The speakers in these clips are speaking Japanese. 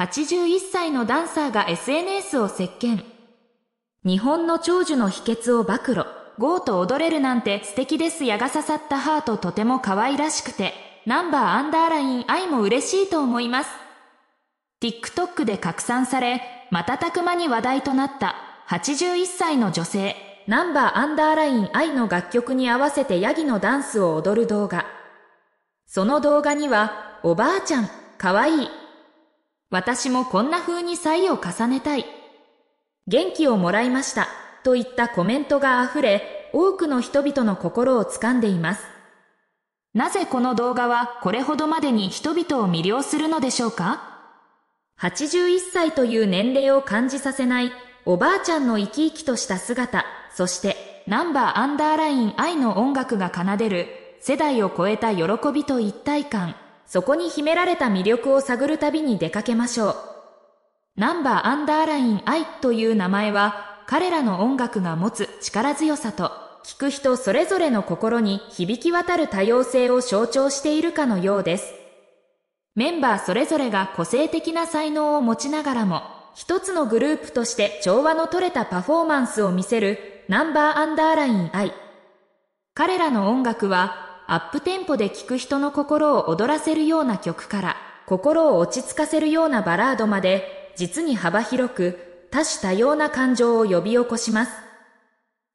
81歳のダンサーが SNS を席巻。日本の長寿の秘訣を暴露。ゴーと踊れるなんて素敵です矢が刺さったハートとても可愛らしくて、ナンバーアンダーライン愛も嬉しいと思います。TikTok で拡散され、瞬く間に話題となった81歳の女性、ナンバーアンダーライン愛の楽曲に合わせてヤギのダンスを踊る動画。その動画には、おばあちゃん、かわいい私もこんな風に歳を重ねたい。元気をもらいました。といったコメントが溢れ、多くの人々の心を掴んでいます。なぜこの動画はこれほどまでに人々を魅了するのでしょうか ?81 歳という年齢を感じさせない、おばあちゃんの生き生きとした姿、そして、ナンバーアンダーライン愛の音楽が奏でる、世代を超えた喜びと一体感。そこに秘められた魅力を探る旅に出かけましょう。ナンバーアンダーライン愛という名前は、彼らの音楽が持つ力強さと、聴く人それぞれの心に響き渡る多様性を象徴しているかのようです。メンバーそれぞれが個性的な才能を持ちながらも、一つのグループとして調和の取れたパフォーマンスを見せるナンバーアンダーライン愛。彼らの音楽はアップテンポで聴く人の心を躍らせるような曲から、心を落ち着かせるようなバラードまで、実に幅広く、多種多様な感情を呼び起こします。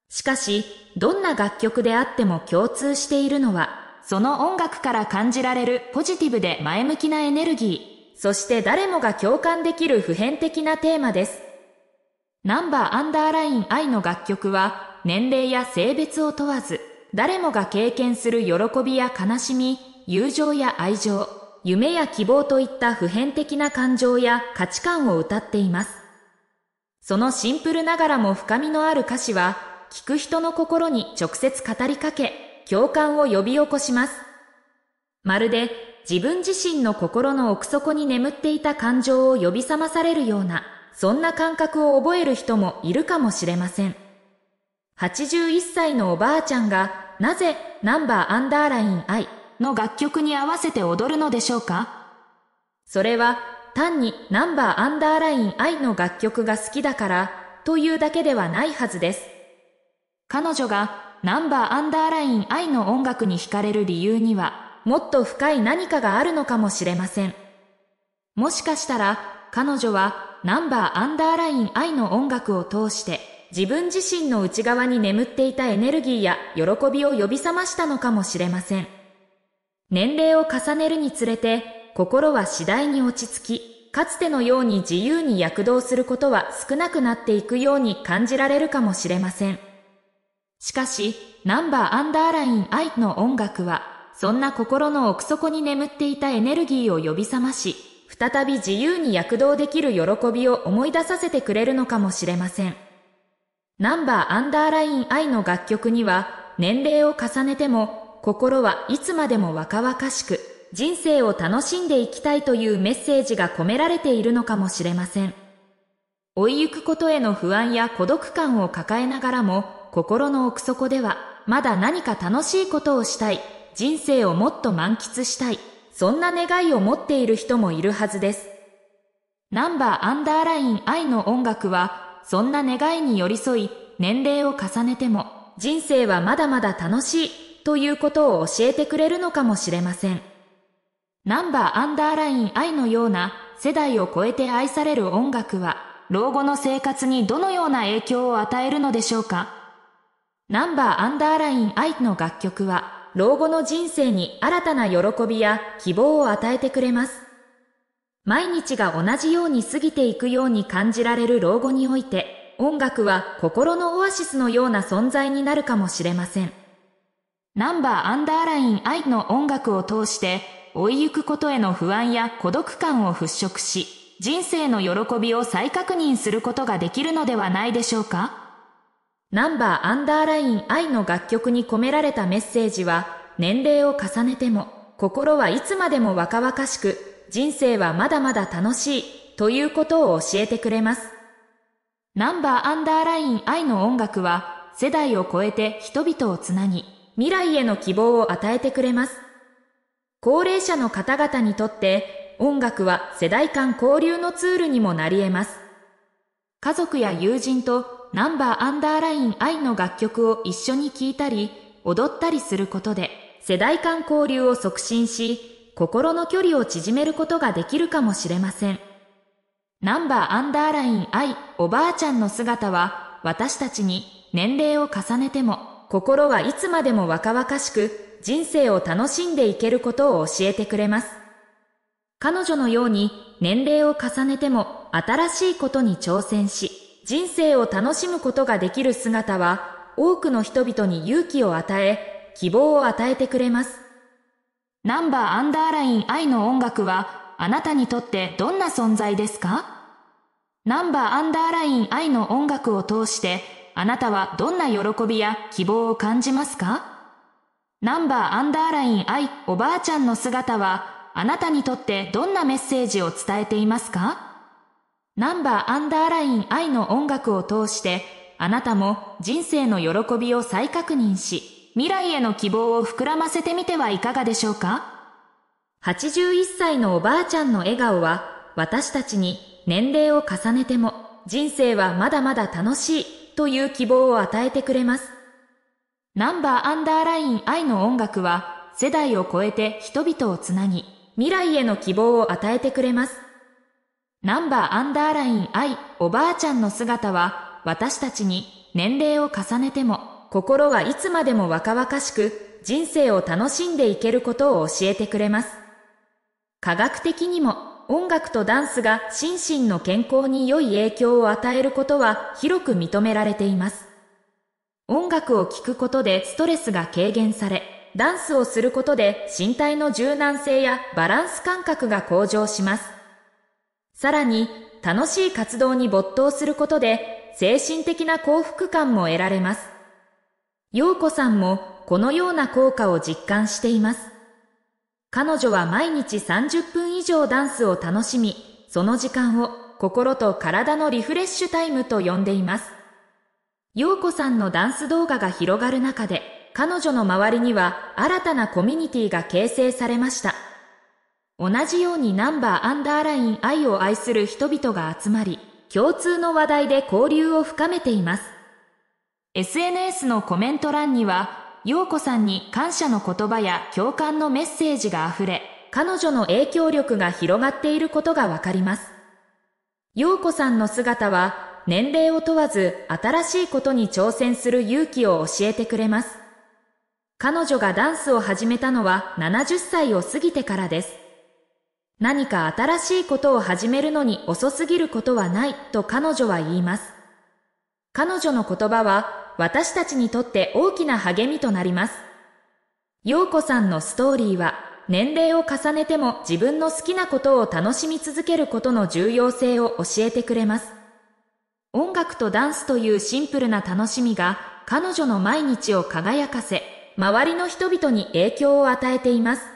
しかし、どんな楽曲であっても共通しているのは、その音楽から感じられるポジティブで前向きなエネルギー、そして誰もが共感できる普遍的なテーマです。ナンバーアンダーライン I の楽曲は、年齢や性別を問わず、誰もが経験する喜びや悲しみ、友情や愛情、夢や希望といった普遍的な感情や価値観を歌っています。そのシンプルながらも深みのある歌詞は、聞く人の心に直接語りかけ、共感を呼び起こします。まるで自分自身の心の奥底に眠っていた感情を呼び覚まされるような、そんな感覚を覚える人もいるかもしれません。81歳のおばあちゃんがなぜナンバーアンダーライン I の楽曲に合わせて踊るのでしょうかそれは単にナンバーアンダーライン I の楽曲が好きだからというだけではないはずです。彼女がナンバーアンダーライン I の音楽に惹かれる理由にはもっと深い何かがあるのかもしれません。もしかしたら彼女はナンバーアンダーライン I の音楽を通して自分自身の内側に眠っていたエネルギーや喜びを呼び覚ましたのかもしれません。年齢を重ねるにつれて、心は次第に落ち着き、かつてのように自由に躍動することは少なくなっていくように感じられるかもしれません。しかし、ナンバーアンダーライン愛の音楽は、そんな心の奥底に眠っていたエネルギーを呼び覚まし、再び自由に躍動できる喜びを思い出させてくれるのかもしれません。ナンバーアンダーライン I の楽曲には、年齢を重ねても、心はいつまでも若々しく、人生を楽しんでいきたいというメッセージが込められているのかもしれません。追いゆくことへの不安や孤独感を抱えながらも、心の奥底では、まだ何か楽しいことをしたい、人生をもっと満喫したい、そんな願いを持っている人もいるはずです。ナンバーアンダーライン I の音楽は、そんな願いに寄り添い、年齢を重ねても、人生はまだまだ楽しいということを教えてくれるのかもしれません。ナンバーアンダーライン愛のような世代を超えて愛される音楽は、老後の生活にどのような影響を与えるのでしょうかナンバーアンダーライン愛の楽曲は、老後の人生に新たな喜びや希望を与えてくれます。毎日が同じように過ぎていくように感じられる老後において、音楽は心のオアシスのような存在になるかもしれません。ナンバーアンダーライン I の音楽を通して、追いゆくことへの不安や孤独感を払拭し、人生の喜びを再確認することができるのではないでしょうかナンバーアンダーライン I の楽曲に込められたメッセージは、年齢を重ねても、心はいつまでも若々しく、人生はまだまだ楽しいということを教えてくれます。ナンバーアンダーライン愛の音楽は世代を超えて人々をつなぎ、未来への希望を与えてくれます。高齢者の方々にとって音楽は世代間交流のツールにもなり得ます。家族や友人とナンバーアンダーライン愛の楽曲を一緒に聴いたり、踊ったりすることで世代間交流を促進し、心の距離を縮めることができるかもしれません。ナンバーアンダーライン I おばあちゃんの姿は私たちに年齢を重ねても心はいつまでも若々しく人生を楽しんでいけることを教えてくれます。彼女のように年齢を重ねても新しいことに挑戦し人生を楽しむことができる姿は多くの人々に勇気を与え希望を与えてくれます。ナンバーアンダーライン愛の音楽はあなたにとってどんな存在ですかナンバーアンダーライン愛の音楽を通してあなたはどんな喜びや希望を感じますかナンバーアンダーライン愛おばあちゃんの姿はあなたにとってどんなメッセージを伝えていますかナンバーアンダーライン愛の音楽を通してあなたも人生の喜びを再確認し未来への希望を膨らませてみてはいかがでしょうか81歳のおばあちゃんの笑顔は私たちに年齢を重ねても人生はまだまだ楽しいという希望を与えてくれます。ナンバーアンダーライン愛の音楽は世代を超えて人々をつなぎ未来への希望を与えてくれます。ナンバーアンダーライン愛おばあちゃんの姿は私たちに年齢を重ねても心はいつまでも若々しく人生を楽しんでいけることを教えてくれます。科学的にも音楽とダンスが心身の健康に良い影響を与えることは広く認められています。音楽を聴くことでストレスが軽減され、ダンスをすることで身体の柔軟性やバランス感覚が向上します。さらに、楽しい活動に没頭することで精神的な幸福感も得られます。陽子さんもこのような効果を実感しています。彼女は毎日30分以上ダンスを楽しみ、その時間を心と体のリフレッシュタイムと呼んでいます。陽子さんのダンス動画が広がる中で、彼女の周りには新たなコミュニティが形成されました。同じようにナンバーアンダーライン愛を愛する人々が集まり、共通の話題で交流を深めています。SNS のコメント欄には、陽子さんに感謝の言葉や共感のメッセージが溢れ、彼女の影響力が広がっていることがわかります。陽子さんの姿は、年齢を問わず新しいことに挑戦する勇気を教えてくれます。彼女がダンスを始めたのは70歳を過ぎてからです。何か新しいことを始めるのに遅すぎることはないと彼女は言います。彼女の言葉は私たちにとって大きな励みとなります。洋子さんのストーリーは年齢を重ねても自分の好きなことを楽しみ続けることの重要性を教えてくれます。音楽とダンスというシンプルな楽しみが彼女の毎日を輝かせ、周りの人々に影響を与えています。